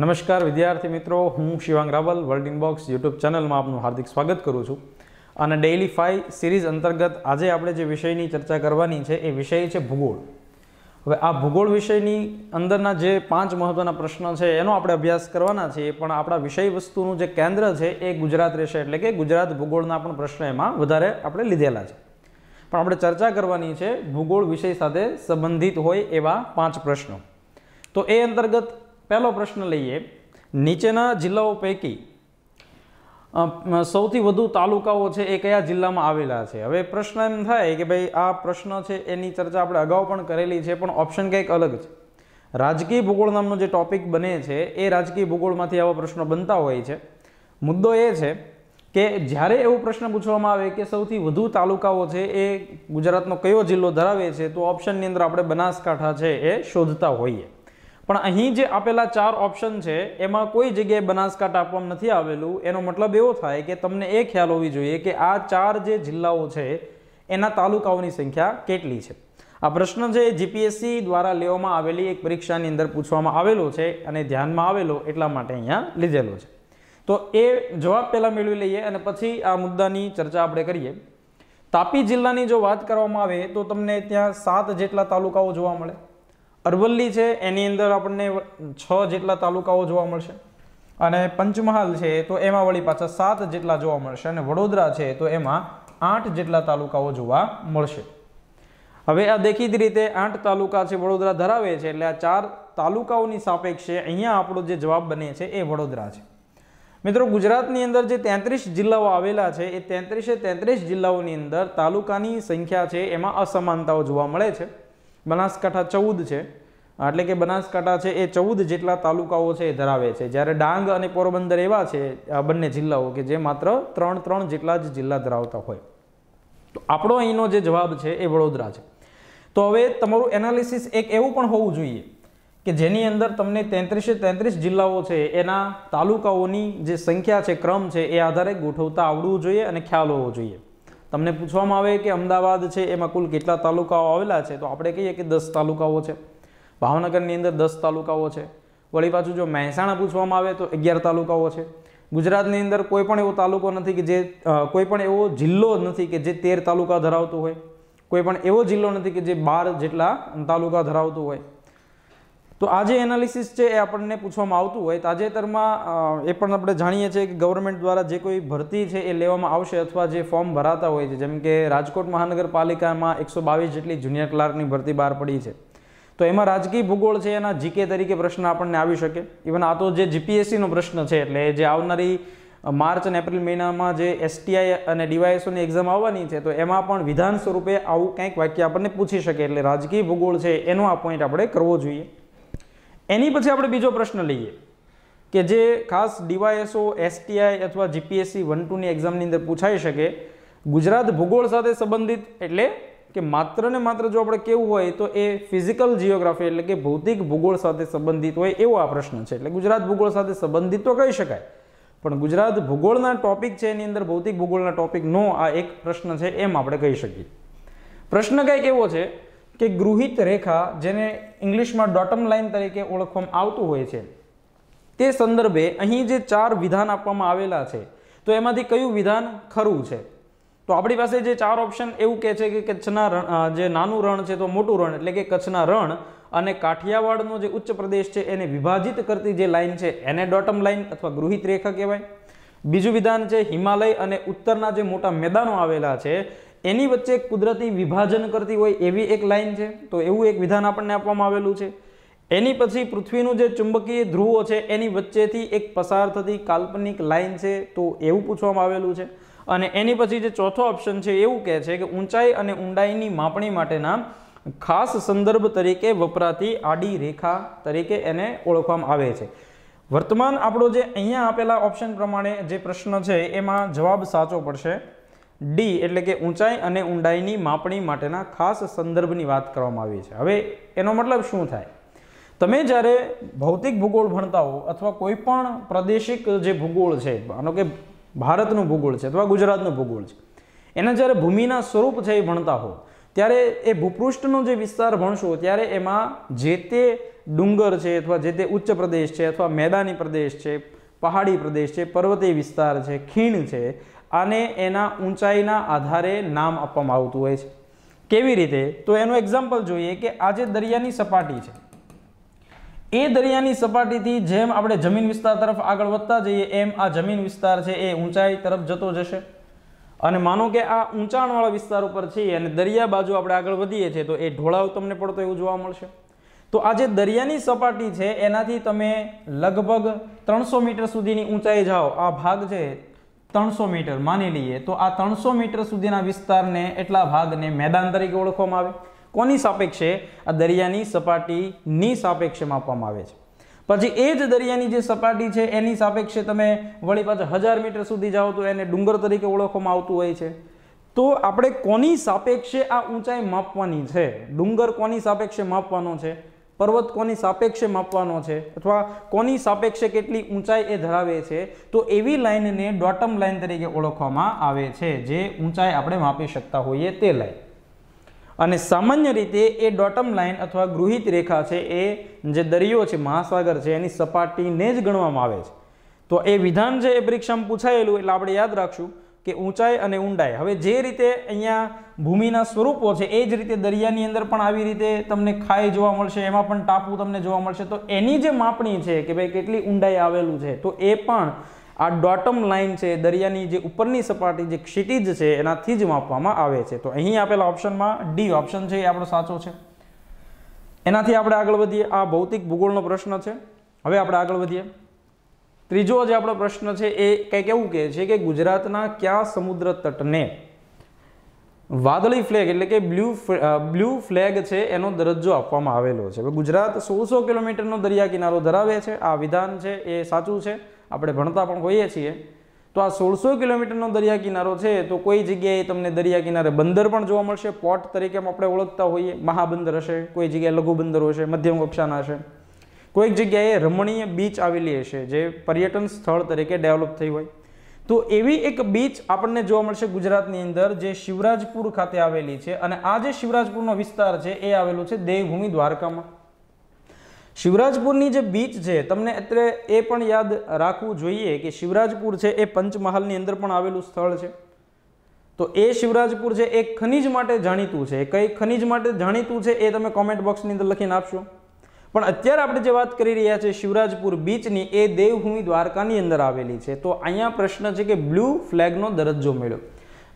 નમસ્કાર વિદ્યાર્થી મિત્રો હું Shivang Raval world inbox YouTube ચેનલમાં આપનું હાર્દિક સ્વાગત કરું છું અને ડેઇલી ફાઈ સિરીઝ અંતર્ગત આજે આપણે જે વિષયની ચર્ચા કરવાની છે એ વિષય છે ભૂગોળ હવે આ ભૂગોળ વિષયની અંદરના જે પાંચ મહત્ત્વના પ્રશ્નો છે એનો આપણે અભ્યાસ કરવાના છીએ પણ આપણા વિષય વસ્તુનું જે કેન્દ્ર છે એ ગુજરાત રહેશે એટલે કે ગુજરાત ભૂગોળના પણ પ્રશ્ન એમાં વધારે આપણે લીધેલા છે પણ આપણે ચર્ચા કરવાની છે ભૂગોળ વિષય સાથે સંબંધિત હોય એવા પાંચ પ્રશ્નો તો એ અંતર્ગત પહેલો પ્રશ્ન લઈએ નીચેના જિલ્લાઓ પૈકી સૌથી વધુ તાલુકાઓ છે એ કયા જિલ્લામાં આવેલા છે હવે પ્રશ્ન એમ થાય કે ભાઈ આ પ્રશ્ન છે એની ચર્ચા આપણે અગાઉ પણ કરેલી છે પણ ઓપ્શન કંઈક અલગ છે રાજકીય ભૂગોળ નામનો જે ટોપિક બને છે એ રાજકીય ભૂગોળમાંથી આવા પ્રશ્નો બનતા હોય છે મુદ્દો એ છે કે જ્યારે એવો પ્રશ્ન પૂછવામાં આવે કે સૌથી વધુ તાલુકાઓ છે એ ગુજરાતનો કયો જિલ્લો ધરાવે છે તો ઓપ્શનની અંદર આપણે બનાસકાંઠા છે એ શોધતા હોઈએ પણ અહીં જે આપેલા ચાર ઓપ્શન છે એમાં કોઈ જગ્યાએ બનાસકાંઠા આપવામાં નથી આવેલું એનો મતલબ એવો થાય કે તમને એ ખ્યાલ હોવી જોઈએ કે આ ચાર જે જિલ્લાઓ છે એના તાલુકાઓની સંખ્યા કેટલી છે આ પ્રશ્ન જે જીપીએસસી દ્વારા લેવામાં આવેલી એક પરીક્ષાની અંદર પૂછવામાં આવેલો છે અને ધ્યાનમાં આવેલો એટલા માટે અહીંયા લીધેલો છે તો એ જવાબ પહેલાં મેળવી લઈએ અને પછી આ મુદ્દાની ચર્ચા આપણે કરીએ તાપી જિલ્લાની જો વાત કરવામાં આવે તો તમને ત્યાં સાત જેટલા તાલુકાઓ જોવા મળે અરવલ્લી છે એની અંદર આપણને છ જેટલા તાલુકાઓ જોવા મળશે અને પંચમહાલ છે તો એમાં વળી પાછા સાત જેટલા જોવા મળશે અને વડોદરા છે તો એમાં આઠ જેટલા તાલુકાઓ જોવા મળશે હવે આ દેખીતી રીતે આઠ તાલુકા છે વડોદરા ધરાવે છે એટલે આ ચાર તાલુકાઓની સાપેક્ષે અહીંયા આપણો જે જવાબ બને છે એ વડોદરા છે મિત્રો ગુજરાતની અંદર જે તેત્રીસ જિલ્લાઓ આવેલા છે એ તેત્રીસે તેત્રીસ જિલ્લાઓની અંદર તાલુકાની સંખ્યા છે એમાં અસમાનતાઓ જોવા મળે છે બનાસકાંઠા ચૌદ છે એટલે કે બનાસકાંઠા છે એ ચૌદ જેટલા તાલુકાઓ છે એ ધરાવે છે જ્યારે ડાંગ અને પોરબંદર એવા છે આ બંને જિલ્લાઓ કે જે માત્ર ત્રણ ત્રણ જેટલા જ જિલ્લા ધરાવતા હોય તો આપણો અહીંનો જે જવાબ છે એ વડોદરા છે તો હવે તમારું એનાલિસિસ એક એવું પણ હોવું જોઈએ કે જેની અંદર તમને તેત્રીસે તેત્રીસ જિલ્લાઓ છે એના તાલુકાઓની જે સંખ્યા છે ક્રમ છે એ આધારે ગોઠવતા આવડવું જોઈએ અને ખ્યાલ હોવો જોઈએ તમને પૂછવામાં આવે કે અમદાવાદ છે એમાં કુલ કેટલા તાલુકાઓ આવેલા છે તો આપણે કહીએ કે દસ તાલુકાઓ છે ભાવનગરની અંદર દસ તાલુકાઓ છે વળી પાછું જો મહેસાણા પૂછવામાં આવે તો અગિયાર તાલુકાઓ છે ગુજરાતની અંદર કોઈ પણ એવો તાલુકો નથી કે જે કોઈ પણ એવો જિલ્લો નથી કે જે તેર તાલુકા ધરાવતો હોય કોઈ પણ એવો જિલ્લો નથી કે જે બાર જેટલા તાલુકા ધરાવતો હોય તો આજે એનાલિસિસ છે એ આપણને પૂછવામાં આવતું હોય તાજેતરમાં એ પણ આપણે જાણીએ છીએ કે ગવર્મેન્ટ દ્વારા જે કોઈ ભરતી છે એ લેવામાં આવશે અથવા જે ફોર્મ ભરાતા હોય છે જેમ કે રાજકોટ મહાનગરપાલિકામાં એકસો બાવીસ જેટલી જુનિયર ક્લાર્કની ભરતી બહાર પડી છે તો એમાં રાજકીય ભૂગોળ છે એના જીકે તરીકે પ્રશ્ન આપણને આવી શકે ઇવન આ તો જે જીપીએસસીનો પ્રશ્ન છે એટલે જે આવનારી માર્ચ અને એપ્રિલ મહિનામાં જે એસટીઆઈ અને ડીવાયએસઓની એક્ઝામ આવવાની છે તો એમાં પણ વિધાન સ્વરૂપે આવું કંઈક વાક્ય આપણને પૂછી શકે એટલે રાજકીય ભૂગોળ છે એનો આ પોઈન્ટ આપણે કરવો જોઈએ એની પછી આપણે બીજો પ્રશ્ન લઈએ કે જે ખાસ ડીવાયએસઓ એસટીઆઈ અથવા જીપીએસસી વન ટુની એક્ઝામની અંદર પૂછાઈ શકે ગુજરાત ભૂગોળ સાથે સંબંધિત એટલે કે માત્ર ને માત્ર જો આપણે કેવું હોય તો એ ફિઝિકલ જિયોગ્રાફી એટલે કે ભૌતિક ભૂગોળ સાથે સંબંધિત હોય એવો આ પ્રશ્ન છે એટલે ગુજરાત ભૂગોળ સાથે સંબંધિત તો કહી શકાય પણ ગુજરાત ભૂગોળના ટોપિક છે એની અંદર ભૌતિક ભૂગોળના ટોપિકનો આ એક પ્રશ્ન છે એમ આપણે કહી શકીએ પ્રશ્ન કંઈક એવો છે કે ગૃહિત રેખા જેને ઇંગ્લિશમાં ડોટમ લાઇન તરીકે ઓળખવામાં આવતું હોય છે તે સંદર્ભે અહીં જે ચાર વિધાન આપવામાં આવેલા છે તો એમાંથી કયું વિધાન ખરું છે તો આપણી પાસે જે ચાર ઓપ્શન એવું કહે છે કે કચ્છના રણ જે નાનું રણ છે તો મોટું રણ એટલે કે કચ્છના રણ અને કાઠિયાવાડનો જે ઉચ્ચ પ્રદેશ છે એને વિભાજિત કરતી જે લાઇન છે એને ડોટમ લાઇન અથવા ગૃહિત રેખા કહેવાય બીજું વિધાન છે હિમાલય અને ઉત્તરના જે મોટા મેદાનો આવેલા છે એની વચ્ચે કુદરતી વિભાજન કરતી હોય એવી એક લાઇન છે તો એવું એક વિધાન આપણને આપવામાં આવેલું છે એની પછી પૃથ્વીનું જે ચુંબકીય ધ્રુવો છે એની વચ્ચેથી એક પસાર થતી કાલ્પનિક લાઇન છે તો એવું પૂછવામાં આવેલું છે અને એની પછી જે ચોથો ઓપ્શન છે એવું કહે છે કે ઊંચાઈ અને ઊંડાઈની માપણી માટેના ખાસ સંદર્ભ તરીકે વપરાતી આડી રેખા તરીકે એને ઓળખવામાં આવે છે વર્તમાન આપણો જે અહીંયા આપેલા ઓપ્શન પ્રમાણે જે પ્રશ્ન છે એમાં જવાબ સાચો પડશે ડી એટલે કે ઊંચાઈ અને ઊંડાઈની માપણી માટેના ખાસ સંદર્ભની વાત કરવામાં આવી છે હવે એનો મતલબ શું થાય તમે જ્યારે ભૌતિક ભૂગોળ ભણતા હો અથવા કોઈ પણ પ્રાદેશિક જે ભૂગોળ છે માનો કે ભારતનું ભૂગોળ છે અથવા ગુજરાતનું ભૂગોળ છે એના જ્યારે ભૂમિના સ્વરૂપ છે એ ભણતા હો ત્યારે એ ભૂપૃષ્ઠનો જે વિસ્તાર ભણશો ત્યારે એમાં જે તે ડુંગર છે અથવા જે તે ઉચ્ચ પ્રદેશ છે અથવા મેદાની પ્રદેશ છે પહાડી પ્રદેશ છે પર્વતીય વિસ્તાર છે ખીણ છે આને એના ઊંચાઈના આધારે નામ આપવામાં આવતું હોય છે કેવી રીતે તો એનું એક્ઝામ્પલ જોઈએ કે આ જે દરિયાની સપાટી છે એ દરિયાની સપાટીથી જેમ આપણે જમીન વિસ્તાર તરફ આગળ વધતા જઈએ એમ આ જમીન વિસ્તાર છે એ ઊંચાઈ તરફ જતો જશે અને માનો કે આ ઊંચાણવાળા વિસ્તાર ઉપર છીએ અને દરિયા બાજુ આપણે આગળ વધીએ છીએ તો એ ઢોળાવ તમને પડતો એવું જોવા મળશે તો આ જે દરિયાની સપાટી છે એનાથી તમે લગભગ ત્રણસો મીટર સુધીની ઊંચાઈ જાઓ આ ભાગ છે ત્રણસો મીટર માની લઈએ તો આ ત્રણસો મીટર સુધીના વિસ્તારને એટલા ભાગને મેદાન તરીકે ઓળખવામાં આવે કોની સાપેક્ષે આ દરિયાની સપાટીની સાપેક્ષે માપવામાં આવે છે પછી એ જ દરિયાની જે સપાટી છે એની સાપેક્ષે તમે વળી પાછા હજાર મીટર સુધી જાઓ તો એને ડુંગર તરીકે ઓળખવામાં આવતું હોય છે તો આપણે કોની સાપેક્ષે આ ઊંચાઈ માપવાની છે ડુંગર કોની સાપેક્ષે માપવાનો છે પર્વત કોની સાપેક્ષે માપવાનો છે અથવા કોની સાપેક્ષે કેટલી ઊંચાઈ એ ધરાવે છે તો એવી લાઇનને ડોટમ લાઇન તરીકે ઓળખવામાં આવે છે જે ઊંચાઈ આપણે માપી શકતા હોઈએ તે લાઇન અને સામાન્ય રીતે એ ડોટમ લાઇન અથવા ગૃહિત રેખા છે એ જે દરિયો છે મહાસાગર છે એની સપાટીને જ ગણવામાં આવે છે તો એ વિધાન છે એ પરીક્ષામાં પૂછાયેલું એટલે આપણે યાદ રાખશું કે ઊંચાઈ અને ઊંડાઈ હવે જે રીતે અહીંયા ભૂમિના સ્વરૂપો છે એ જ રીતે દરિયાની અંદર પણ આવી રીતે તમને ખાઈ જોવા મળશે એમાં પણ ટાપુ તમને જોવા મળશે તો એની જે માપણી છે કે ભાઈ કેટલી ઊંડાઈ આવેલું છે તો એ પણ આ ડોટમ લાઇન છે દરિયાની જે ઉપરની સપાટી જે ક્ષિતિજ છે એનાથી જ માપવામાં આવે છે તો અહીં આપેલા ઓપ્શનમાં ડી ઓપ્શન છે એ આપણો સાચો છે એનાથી આપણે આગળ વધીએ આ ભૌતિક ભૂગોળનો પ્રશ્ન છે હવે આપણે આગળ વધીએ ત્રીજો જે આપણો પ્રશ્ન છે એ કંઈક એવું કહે છે કે ગુજરાતના ક્યાં સમુદ્ર તટને વાદળી ફ્લેગ એટલે કે બ્લુ બ્લુ ફ્લેગ છે એનો દરજ્જો આપવામાં આવેલો છે ગુજરાત સોળસો કિલોમીટરનો દરિયા કિનારો ધરાવે છે આ વિધાન છે એ સાચું છે આપણે ભણતા પણ હોઈએ છીએ તો આ સોળસો કિલોમીટરનો દરિયા કિનારો છે તો કોઈ જગ્યાએ તમને દરિયા કિનારે બંદર પણ જોવા મળશે પોર્ટ તરીકે આપણે ઓળખતા હોઈએ મહાબંદર હશે કોઈ જગ્યાએ લઘુ બંદર હશે મધ્યમ કક્ષાના હશે કોઈક જગ્યાએ રમણીય બીચ આવેલી હશે જે પર્યટન સ્થળ તરીકે ડેવલપ થઈ હોય તો એવી એક બીચ આપણને જોવા મળશે ગુજરાતની અંદર જે શિવરાજપુર ખાતે આવેલી છે અને આ જે શિવરાજપુરનો વિસ્તાર છે એ આવેલો છે દેવભૂમિ દ્વારકામાં શિવરાજપુરની જે બીચ છે તમને અત્યારે એ પણ યાદ રાખવું જોઈએ કે શિવરાજપુર છે એ પંચમહાલની અંદર પણ આવેલું સ્થળ છે તો એ શિવરાજપુર છે એ ખનિજ માટે જાણીતું છે કઈ ખનિજ માટે જાણીતું છે એ તમે કોમેન્ટ બોક્સની અંદર લખીને આપશો પણ અત્યારે આપણે જે વાત કરી રહ્યા છીએ શિવરાજપુર બીચની એ દેવભૂમિ દ્વારકાની અંદર આવેલી છે તો અહીંયા પ્રશ્ન છે કે બ્લુ ફ્લેગનો દરજ્જો મળ્યો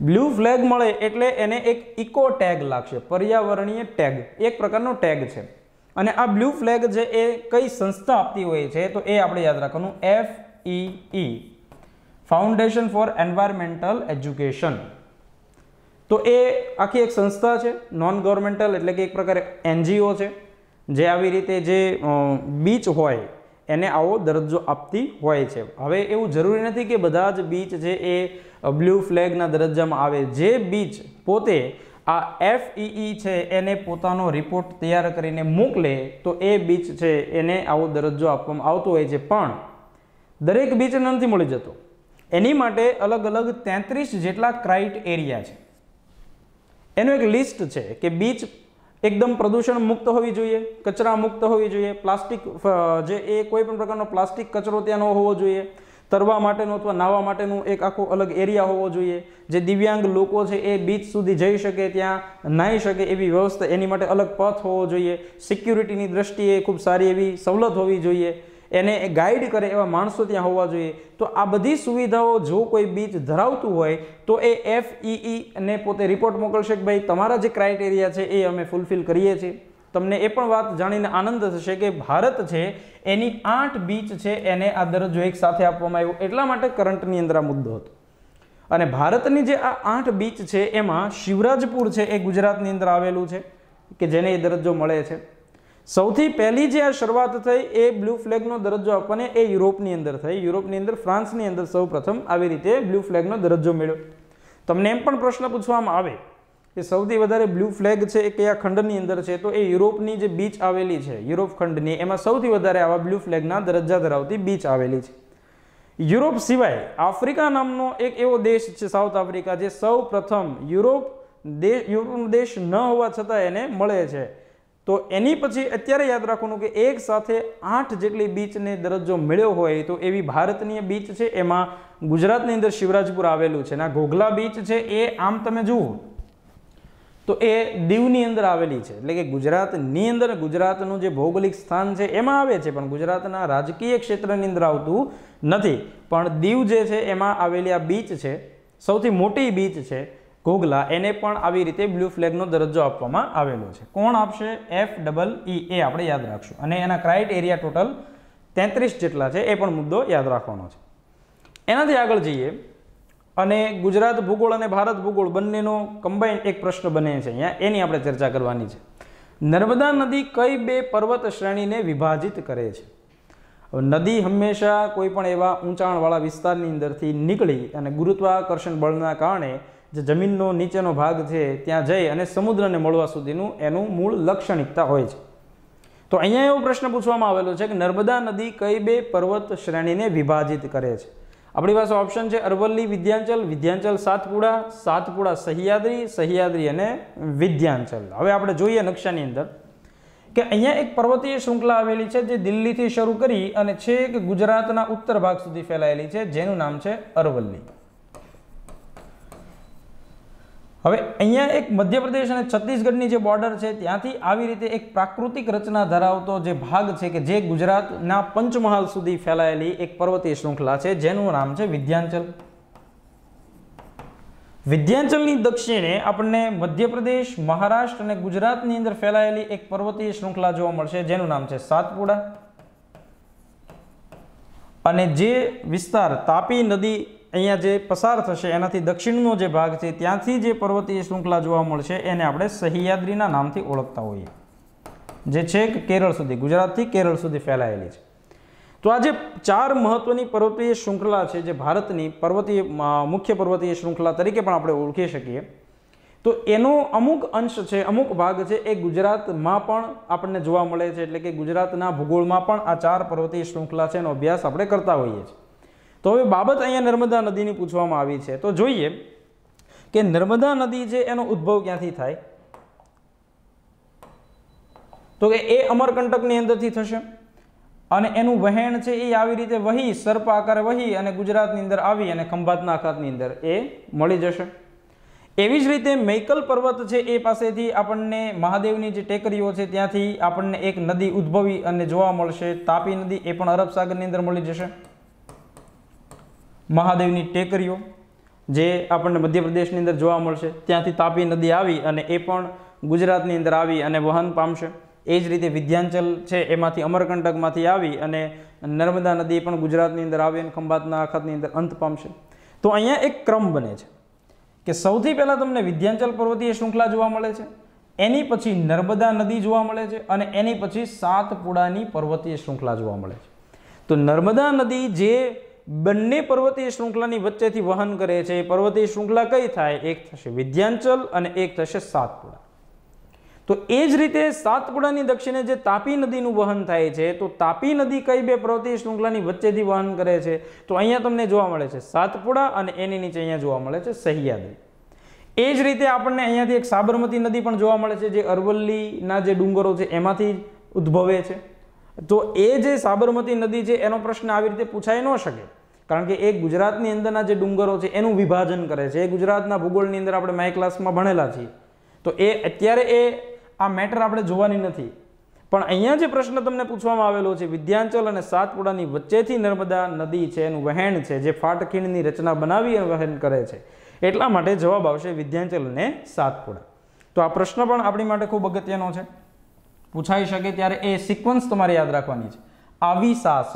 બ્લુ ફ્લેગ મળે એટલે એને એક ઇકો ટેગ લાગશે પર્યાવરણીય ટેગ એક પ્રકારનો ટેગ છે અને આ બ્લુ ફ્લેગ જે એ કઈ સંસ્થા આપતી હોય છે તો એ આપણે યાદ રાખવાનું F E foundation for environmental education તો એ આખી એક સંસ્થા છે નોન ગવર્મેન્ટલ એટલે કે એક પ્રકારે એનજીઓ છે જે આવી રીતે જે બીચ હોય એને આવો દરજ્જો આપતી હોય છે હવે એવું જરૂરી નથી કે બધા જ બીચ છે એ બ્લુ ફ્લેગના દરજ્જામાં આવે જે બીચ પોતે આ એફઈઈ છે એને પોતાનો રિપોર્ટ તૈયાર કરીને મોકલે તો એ બીચ છે એને આવો દરજ્જો આપવામાં આવતો હોય છે પણ દરેક બીચને નથી મળી જતો એની માટે અલગ અલગ તેત્રીસ જેટલા ક્રાઇટ એરિયા છે એનું એક લિસ્ટ છે કે બીચ એકદમ પ્રદૂષણ મુક્ત હોવી જોઈએ કચરા મુક્ત હોવી જોઈએ પ્લાસ્ટિક જે એ કોઈ પણ પ્રકારનો પ્લાસ્ટિક કચરો ત્યાં ન હોવો જોઈએ તરવા માટેનું અથવા નાહવા માટેનું એક આખો અલગ એરિયા હોવો જોઈએ જે દિવ્યાંગ લોકો છે એ બીચ સુધી જઈ શકે ત્યાં નાહી શકે એવી વ્યવસ્થા એની માટે અલગ પથ હોવો જોઈએ સિક્યુરિટીની દ્રષ્ટિએ ખૂબ સારી એવી સવલત હોવી જોઈએ એને ગાઈડ કરે એવા માણસો ત્યાં હોવા જોઈએ તો આ બધી સુવિધાઓ જો કોઈ બીચ ધરાવતું હોય તો એ e e ને પોતે રિપોર્ટ મોકલશે કે ભાઈ તમારા જે ક્રાઇટેરિયા છે એ અમે ફૂલફિલ કરીએ છીએ તમને એ પણ વાત જાણીને આનંદ થશે કે ભારત છે એની આઠ બીચ છે એને આ દરજ્જો એક સાથે આપવામાં આવ્યો એટલા માટે કરંટની અંદર આ મુદ્દો હતો અને ભારતની જે આ આઠ બીચ છે એમાં શિવરાજપુર છે એ ગુજરાતની અંદર આવેલું છે કે જેને એ દરજ્જો મળે છે સૌથી પહેલી જે આ શરૂઆત થઈ એ બ્લુ ફ્લેગનો દરજ્જો આપવાને એ યુરોપની અંદર થઈ યુરોપની અંદર ફ્રાન્સની અંદર સૌ આવી રીતે બ્લુ ફ્લેગનો દરજ્જો મળ્યો તમને એમ પણ પ્રશ્ન પૂછવામાં આવે કે સૌથી વધારે બ્લુ ફ્લેગ છે એ કયા ખંડની અંદર છે તો એ યુરોપની જે બીચ આવેલી છે યુરોપ ખંડની એમાં સૌથી વધારે આવા બ્લુ ફ્લેગના દરજ્જા ધરાવતી બીચ આવેલી છે યુરોપ સિવાય આફ્રિકા નામનો એક એવો દેશ છે સાઉથ આફ્રિકા જે સૌ યુરોપ દેશ યુરોપનો દેશ ન હોવા છતાં એને મળે છે તો એની પછી અત્યારે યાદ રાખવાનું કે એક સાથે આઠ જેટલી બીચને દરજ્જો મળ્યો હોય તો એવી ભારતનીય બીચ છે એમાં ગુજરાતની અંદર શિવરાજપુર આવેલું છે ના ઘોઘલા બીચ છે એ આમ તમે જુઓ તો એ દીવની અંદર આવેલી છે એટલે કે ગુજરાતની અંદર ગુજરાતનું જે ભૌગોલિક સ્થાન છે એમાં આવે છે પણ ગુજરાતના રાજકીય ક્ષેત્રની અંદર આવતું નથી પણ દીવ જે છે એમાં આવેલી આ બીચ છે સૌથી મોટી બીચ છે ગોગલા એને પણ આવી રીતે બ્લુ ફ્લેગનો દરજ્જો આપવામાં આવેલો છે કોણ આપશે એફ ડબલ ઈ એ આપણે યાદ રાખશું અને એના ક્રાઇટ એરિયા ટોટલ તેત્રીસ જેટલા છે એ પણ મુદ્દો યાદ રાખવાનો છે એનાથી આગળ જઈએ અને ગુજરાત ભૂગોળ અને ભારત ભૂગોળ બંનેનો કમ્બાઈન એક પ્રશ્ન બને છે અહીંયા એની આપણે ચર્ચા કરવાની છે નર્મદા નદી કઈ બે પર્વત શ્રેણીને વિભાજિત કરે છે નદી હંમેશા કોઈ પણ એવા ઊંચાણવાળા વિસ્તારની અંદરથી નીકળી અને ગુરુત્વાકર્ષણ બળના કારણે જે જમીનનો નીચેનો ભાગ છે ત્યાં જઈ અને સમુદ્રને મળવા સુધીનું એનું મૂળ લાક્ષણિકતા હોય છે તો અહીંયા એવો પ્રશ્ન પૂછવામાં આવેલો છે કે નર્મદા નદી કઈ બે પર્વત શ્રેણીને વિભાજિત કરે છે આપણી પાસે ઓપ્શન છે અરવલ્લી વિદ્યાંચલ વિદ્યાંચલ સાતપુડા સાતપુડા સહ્યાદ્રી સહ્યાદ્રી અને વિદ્યાંચલ હવે આપણે જોઈએ નકશાની અંદર કે અહીંયા એક પર્વતીય શૃંખલા આવેલી છે જે દિલ્હીથી શરૂ કરી અને છેક ગુજરાતના ઉત્તર ભાગ સુધી ફેલાયેલી છે જેનું નામ છે અરવલ્લી હવે અહીંયા એક મધ્યપ્રદેશ અને છત્તીસગઢની જે બોર્ડર છે ત્યાંથી આવી રીતે એક પ્રાકૃતિક રચના ધરાવતો જે ભાગ છે કે જે ગુજરાતના પંચમહાલ સુધી ફેલાયેલી એક પર્વતીય શૃંખલા છે જેનું નામ છે વિધ્યાંચલ વિધ્યાંચલની દક્ષિણે આપણને મધ્યપ્રદેશ મહારાષ્ટ્ર અને ગુજરાતની અંદર ફેલાયેલી એક પર્વતીય શૃંખલા જોવા મળશે જેનું નામ છે સાતપુડા અને જે વિસ્તાર તાપી નદી અહીંયા જે પસાર થશે એનાથી દક્ષિણનો જે ભાગ છે ત્યાંથી જે પર્વતીય શૃંખલા જોવા મળશે એને આપણે સહ્યાદ્રીના નામથી ઓળખતા હોઈએ જે છેક કેરળ સુધી ગુજરાતથી કેરળ સુધી ફેલાયેલી છે તો આ જે ચાર મહત્વની પર્વતીય શૃંખલા છે જે ભારતની પર્વતીય મુખ્ય પર્વતીય શૃંખલા તરીકે પણ આપણે ઓળખી શકીએ તો એનો અમુક અંશ છે અમુક ભાગ છે એ ગુજરાતમાં પણ આપણને જોવા મળે છે એટલે કે ગુજરાતના ભૂગોળમાં પણ આ ચાર પર્વતીય શૃંખલા છે એનો અભ્યાસ આપણે કરતા હોઈએ છીએ તો હવે બાબત અહીંયા નર્મદા નદીની પૂછવામાં આવી છે તો જોઈએ કે નર્મદા નદી છે એનો ઉદ્ભવ ક્યાંથી થાય તો કે એ અમરકંટકની અંદરથી થશે અને એનું વહેણ છે એ આવી રીતે વહી સર્પાકાર વહી અને ગુજરાતની અંદર આવી અને ખંભાતના આખાતની અંદર એ મળી જશે એવી જ રીતે મૈકલ પર્વત છે એ પાસેથી આપણને મહાદેવની જે ટેકરીઓ છે ત્યાંથી આપણને એક નદી ઉદ્ભવી અને જોવા મળશે તાપી નદી એ પણ અરબ સાગરની અંદર મળી જશે મહાદેવની ટેકરીઓ જે આપણને મધ્યપ્રદેશની અંદર જોવા મળશે ત્યાંથી તાપી નદી આવી અને એ પણ ગુજરાતની અંદર આવી અને વહન પામશે એ જ રીતે વિધ્યાંચલ છે એમાંથી અમરકંટકમાંથી આવી અને નર્મદા નદી પણ ગુજરાતની અંદર આવી અને ખંભાતના આખાતની અંદર અંત પામશે તો અહીંયા એક ક્રમ બને છે કે સૌથી પહેલાં તમને વિધ્યાંચલ પર્વતીય શૃંખલા જોવા મળે છે એની પછી નર્મદા નદી જોવા મળે છે અને એની પછી સાતપુડાની પર્વતીય શૃંખલા જોવા મળે છે તો નર્મદા નદી જે બંને પર્વતીય શૃંખલાની વચ્ચેથી વહન કરે છે પર્વતીય શૃંખલા કઈ થાય એક થશે વિધ્યાંચલ અને એક થશે સાતપુડા તો એ જ રીતે સાતપુડાની દક્ષિણે જે તાપી નદીનું વહન થાય છે તો તાપી નદી કઈ બે પર્વતીય શૃંખલાની વચ્ચેથી વહન કરે છે તો અહીંયા તમને જોવા મળે છે સાતપુડા અને એની નીચે અહીંયા જોવા મળે છે સહ્યાદ્રી એ જ રીતે આપણને અહીંયાથી એક સાબરમતી નદી પણ જોવા મળે છે જે અરવલ્લીના જે ડુંગરો છે એમાંથી ઉદ્ભવે છે તો એ જે સાબરમતી નદી છે એનો પ્રશ્ન આવી રીતે પૂછાઈ ન શકે કારણ કે એ ગુજરાતની અંદરના જે ડુંગરો છે એનું વિભાજન કરે છે એ ગુજરાતના ભૂગોળની અંદર આપણે માય ક્લાસમાં ભણેલા છીએ તો એ અત્યારે એ આ મેટર આપણે જોવાની નથી પણ અહીંયા જે પ્રશ્ન તમને પૂછવામાં આવેલો છે વિદ્યાંચલ અને સાતપુડાની વચ્ચેથી નર્મદા નદી છે એનું વહેણ છે જે ફાટખીણની રચના બનાવી અને વહેણ કરે છે એટલા માટે જવાબ આવશે વિદ્યાંચલ અને સાતપુડા તો આ પ્રશ્ન પણ આપણી માટે ખૂબ અગત્યનો છે પૂછાઈ શકે ત્યારે એ સિક્વન્સ તમારે યાદ રાખવાની છે આવી સાસ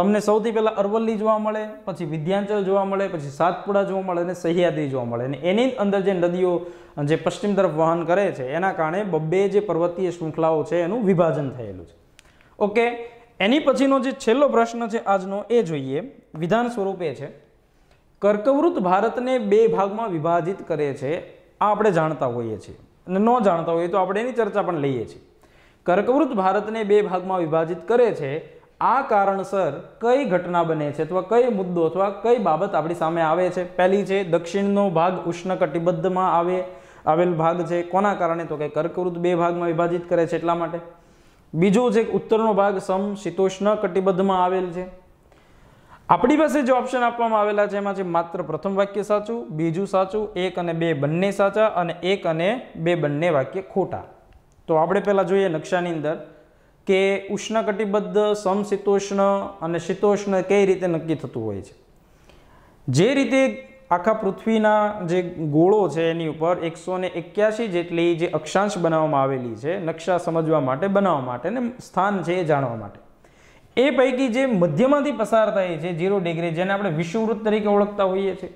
તમને સૌથી પહેલાં અરવલ્લી જોવા મળે પછી વિધ્યાંચલ જોવા મળે પછી સાતપુડા જોવા મળે અને સહ્યાદ્રી જોવા મળે અને એની અંદર જે નદીઓ જે પશ્ચિમ તરફ વહન કરે છે એના કારણે બબ્બે જે પર્વતીય શૃંખલાઓ છે એનું વિભાજન થયેલું છે ઓકે એની પછીનો જે છેલ્લો પ્રશ્ન છે આજનો એ જોઈએ વિધાન સ્વરૂપે છે કર્કવૃત ભારતને બે ભાગમાં વિભાજિત કરે છે આ આપણે જાણતા હોઈએ છીએ અને ન જાણતા હોઈએ તો આપણે એની ચર્ચા પણ લઈએ છીએ કર્કવૃત ભારતને બે ભાગમાં વિભાજિત કરે છે આ કારણસર કઈ ઘટના બને છે અથવા કઈ મુદ્દો અથવા કઈ બાબત આપણી સામે આવે છે પહેલી છે દક્ષિણનો ભાગ ઉષ્ણ કટિબદ્ધમાં આવે આવેલ ભાગ છે કોના કારણે તો કે કર્કવૃત બે ભાગમાં વિભાજિત કરે છે એટલા માટે બીજો છે ઉત્તરનો ભાગ સમ શીતોષ્ણ કટિબદ્ધમાં આવેલ છે આપણી પાસે જે ઓપ્શન આપવામાં આવેલા છે એમાં છે માત્ર પ્રથમ વાક્ય સાચું બીજું સાચું એક અને બે બંને સાચા અને એક અને બે બંને વાક્ય ખોટા તો આપણે પહેલાં જોઈએ નકશાની અંદર કે ઉષ્ણકટિબદ્ધ સમશીતોષ્ણ અને શીતોષ્ણ કઈ રીતે નક્કી થતું હોય છે જે રીતે આખા પૃથ્વીના જે ગોળો છે એની ઉપર એકસો ને એક્યાસી જેટલી જે અક્ષાંશ બનાવવામાં આવેલી છે નકશા સમજવા માટે બનાવવા માટે ને સ્થાન છે એ જાણવા માટે એ પૈકી જે મધ્યમાંથી પસાર થાય છે ઝીરો ડિગ્રી જેને આપણે વિષુવૃત્ત તરીકે ઓળખતા હોઈએ છીએ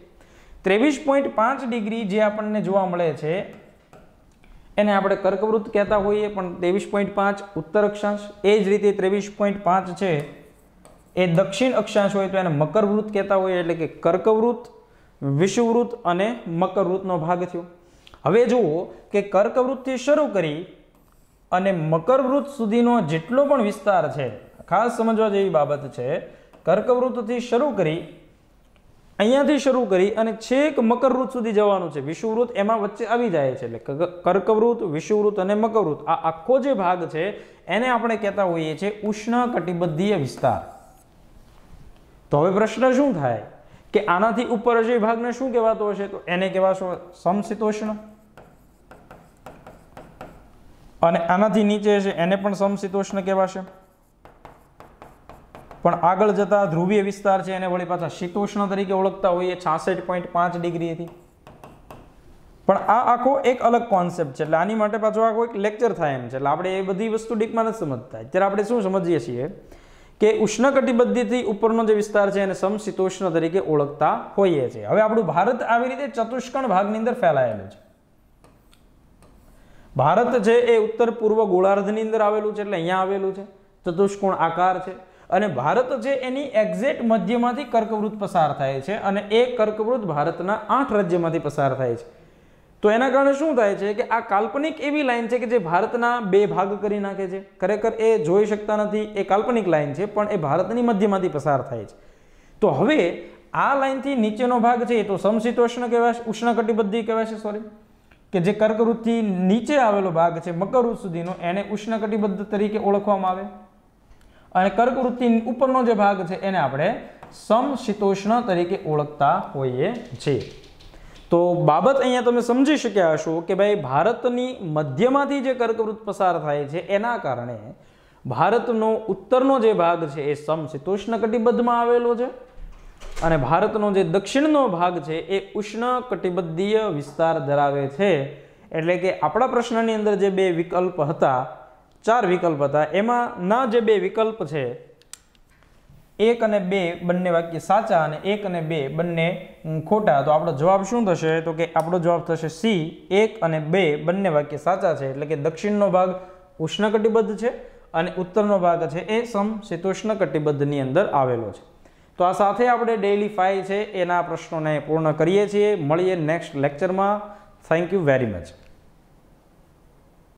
ત્રેવીસ પોઈન્ટ પાંચ ડિગ્રી જે આપણને જોવા મળે છે એને આપણે કર્કવૃત્ત કહેતા હોઈએ પણ ત્રેવીસ પોઈન્ટ પાંચ ઉત્તર અક્ષાંશ એ જ રીતે ત્રેવીસ પોઈન્ટ પાંચ છે એ દક્ષિણ અક્ષાંશ હોય તો એને મકરવૃત્ત કહેતા હોય એટલે કે કર્કવૃત્ત વિષુવૃત્ત અને મકરવૃત્તનો ભાગ થયો હવે જુઓ કે કર્કવૃત્તથી શરૂ કરી અને મકરવૃત્ત સુધીનો જેટલો પણ વિસ્તાર છે ખાસ સમજવા જેવી બાબત છે કર્કવૃત્તથી શરૂ કરી અહીંયાથી શરૂ કરી અને છેક મકરવૃત સુધી જવાનું છે વિષુવૃત એમાં વચ્ચે આવી જાય છે એટલે કર્કવૃત વિષુવૃત અને મકરવૃત આ આખો જે ભાગ છે એને આપણે કહેતા હોઈએ છીએ ઉષ્ણ કટિબંધીય વિસ્તાર તો હવે પ્રશ્ન શું થાય કે આનાથી ઉપર જે ભાગને શું કહેવાતો હશે તો એને કહેવાશો સમશીતોષ્ણ અને આનાથી નીચે હશે એને પણ સમશીતોષ્ણ કહેવાશે પણ આગળ જતા ધ્રુવીય વિસ્તાર છે એને વળી પાછા શીતોષ્ણ તરીકે ઓળખતા હોઈએ છાસઠ પોઈન્ટ પાંચ ડિગ્રીથી પણ આ આખો એક અલગ કોન્સેપ્ટ છે એટલે આની માટે પાછો આખો એક લેક્ચર થાય એમ છે એટલે આપણે એ બધી વસ્તુ ડીપમાં નથી સમજતા ત્યારે આપણે શું સમજીએ છીએ કે ઉષ્ણકટિબંધીથી ઉપરનો જે વિસ્તાર છે એને સમશીતોષ્ણ તરીકે ઓળખતા હોઈએ છીએ હવે આપણું ભારત આવી રીતે ચતુષ્કોણ ભાગની અંદર ફેલાયેલું છે ભારત છે એ ઉત્તર પૂર્વ ગોળાર્ધની અંદર આવેલું છે એટલે અહીંયા આવેલું છે ચતુષ્કોણ આકાર છે અને ભારત જે એની એક્ઝેક્ટ મધ્યમાંથી કર્કવૃત પસાર થાય છે અને એ કર્કવૃત ભારતના આઠ રાજ્યમાંથી પસાર થાય છે તો એના કારણે શું થાય છે કે આ કાલ્પનિક એવી લાઇન છે કે જે ભારતના બે ભાગ કરી નાખે છે ખરેખર એ જોઈ શકતા નથી એ કાલ્પનિક લાઇન છે પણ એ ભારતની મધ્યમાંથી પસાર થાય છે તો હવે આ લાઇનથી નીચેનો ભાગ છે એ તો સમશીતોષ્ણ કહેવાય છે ઉષ્ણકટિબંધી છે સોરી કે જે કર્કવૃતથી નીચે આવેલો ભાગ છે મકરવૃત્ત સુધીનો એને ઉષ્ણકટિબદ્ધ તરીકે ઓળખવામાં આવે અને કર્કવૃત્તિની ઉપરનો જે ભાગ છે એને આપણે સમશીતોષ્ણ તરીકે ઓળખતા હોઈએ છીએ તો બાબત અહીંયા તમે સમજી શક્યા હશો કે ભાઈ ભારતની મધ્યમાંથી જે કર્કવૃત્ત પસાર થાય છે એના કારણે ભારતનો ઉત્તરનો જે ભાગ છે એ સમશીતોષ્ણ કટિબદ્ધમાં આવેલો છે અને ભારતનો જે દક્ષિણનો ભાગ છે એ ઉષ્ણ કટિબદ્ધીય વિસ્તાર ધરાવે છે એટલે કે આપણા પ્રશ્નની અંદર જે બે વિકલ્પ હતા ચાર વિકલ્પ હતા એમાં ના જે બે વિકલ્પ છે એક અને બે બંને વાક્ય સાચા અને એક અને બે બંને ખોટા તો આપણો જવાબ શું થશે તો કે આપણો જવાબ થશે સી એક અને બે બંને વાક્ય સાચા છે એટલે કે દક્ષિણનો ભાગ ઉષ્ણકટિબદ્ધ છે અને ઉત્તરનો ભાગ છે એ સમશીતોષ્ણ કટિબદ્ધની અંદર આવેલો છે તો આ સાથે આપણે ડેઇલી ફાઈ છે એના પ્રશ્નોને પૂર્ણ કરીએ છીએ મળીએ નેક્સ્ટ લેક્ચરમાં થેન્ક યુ વેરી મચ